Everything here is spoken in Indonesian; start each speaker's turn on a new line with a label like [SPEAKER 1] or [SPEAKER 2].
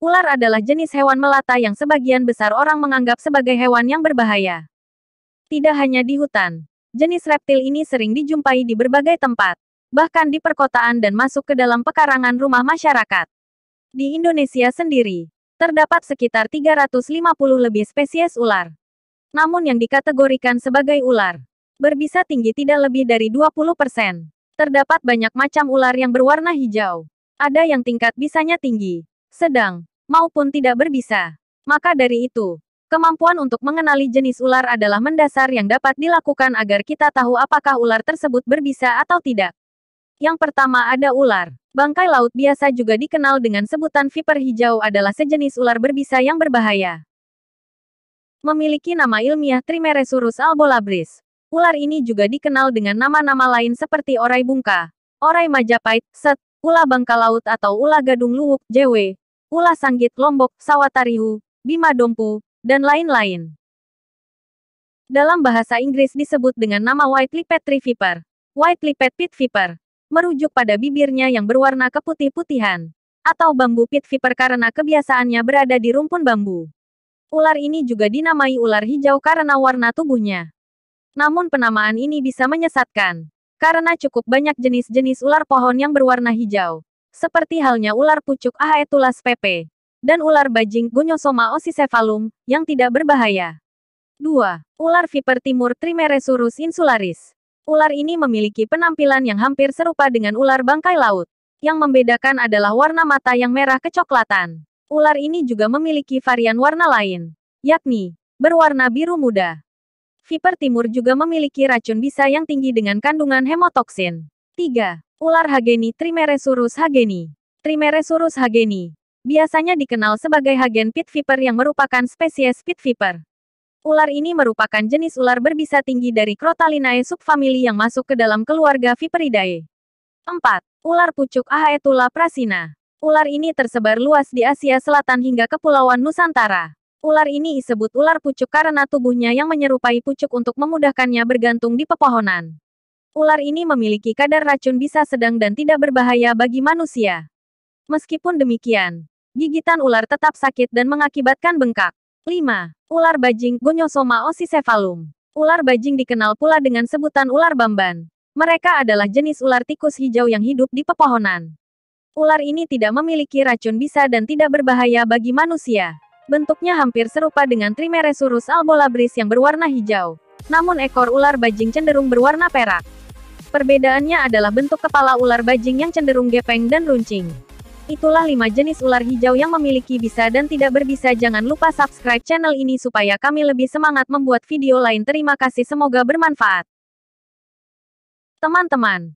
[SPEAKER 1] Ular adalah jenis hewan melata yang sebagian besar orang menganggap sebagai hewan yang berbahaya. Tidak hanya di hutan, jenis reptil ini sering dijumpai di berbagai tempat, bahkan di perkotaan dan masuk ke dalam pekarangan rumah masyarakat. Di Indonesia sendiri, terdapat sekitar 350 lebih spesies ular. Namun yang dikategorikan sebagai ular, berbisa tinggi tidak lebih dari 20 persen terdapat banyak macam ular yang berwarna hijau. Ada yang tingkat bisanya tinggi, sedang, maupun tidak berbisa. Maka dari itu, kemampuan untuk mengenali jenis ular adalah mendasar yang dapat dilakukan agar kita tahu apakah ular tersebut berbisa atau tidak. Yang pertama ada ular. Bangkai laut biasa juga dikenal dengan sebutan viper hijau adalah sejenis ular berbisa yang berbahaya. Memiliki nama ilmiah Trimeresurus albolabris. Ular ini juga dikenal dengan nama-nama lain seperti orai bungka, orai majapahit, set, ula bangka laut atau ula gadung luwuk, JW, Ula Sanggit Lombok, Sawatarihu, Bima Dompu, dan lain-lain. Dalam bahasa Inggris disebut dengan nama White Tree Viper. White lipped Pit Viper merujuk pada bibirnya yang berwarna keputih-putihan atau bambu pit viper karena kebiasaannya berada di rumpun bambu. Ular ini juga dinamai ular hijau karena warna tubuhnya. Namun penamaan ini bisa menyesatkan, karena cukup banyak jenis-jenis ular pohon yang berwarna hijau seperti halnya ular pucuk Aetulas pp. dan ular bajing Gunyosoma osicephalum, yang tidak berbahaya. 2. Ular viper timur Trimeresurus insularis. Ular ini memiliki penampilan yang hampir serupa dengan ular bangkai laut. Yang membedakan adalah warna mata yang merah kecoklatan. Ular ini juga memiliki varian warna lain, yakni berwarna biru muda. Viper timur juga memiliki racun bisa yang tinggi dengan kandungan hemotoksin. 3. Ular Hageni Trimeresurus hageni. Trimeresurus hageni biasanya dikenal sebagai hagen pit viper yang merupakan spesies pit viper. Ular ini merupakan jenis ular berbisa tinggi dari Crotalinae subfamili yang masuk ke dalam keluarga Viperidae. 4. Ular pucuk Ahaetula prasina. Ular ini tersebar luas di Asia Selatan hingga Kepulauan Nusantara. Ular ini disebut ular pucuk karena tubuhnya yang menyerupai pucuk untuk memudahkannya bergantung di pepohonan. Ular ini memiliki kadar racun bisa sedang dan tidak berbahaya bagi manusia. Meskipun demikian, gigitan ular tetap sakit dan mengakibatkan bengkak. 5. Ular bajing Gonyosoma Osicephalum. Ular bajing dikenal pula dengan sebutan ular bamban. Mereka adalah jenis ular tikus hijau yang hidup di pepohonan. Ular ini tidak memiliki racun bisa dan tidak berbahaya bagi manusia. Bentuknya hampir serupa dengan Trimeresurus albolabris yang berwarna hijau. Namun ekor ular bajing cenderung berwarna perak. Perbedaannya adalah bentuk kepala ular bajing yang cenderung gepeng dan runcing. Itulah 5 jenis ular hijau yang memiliki bisa dan tidak berbisa. Jangan lupa subscribe channel ini supaya kami lebih semangat membuat video lain. Terima kasih semoga bermanfaat. Teman-teman,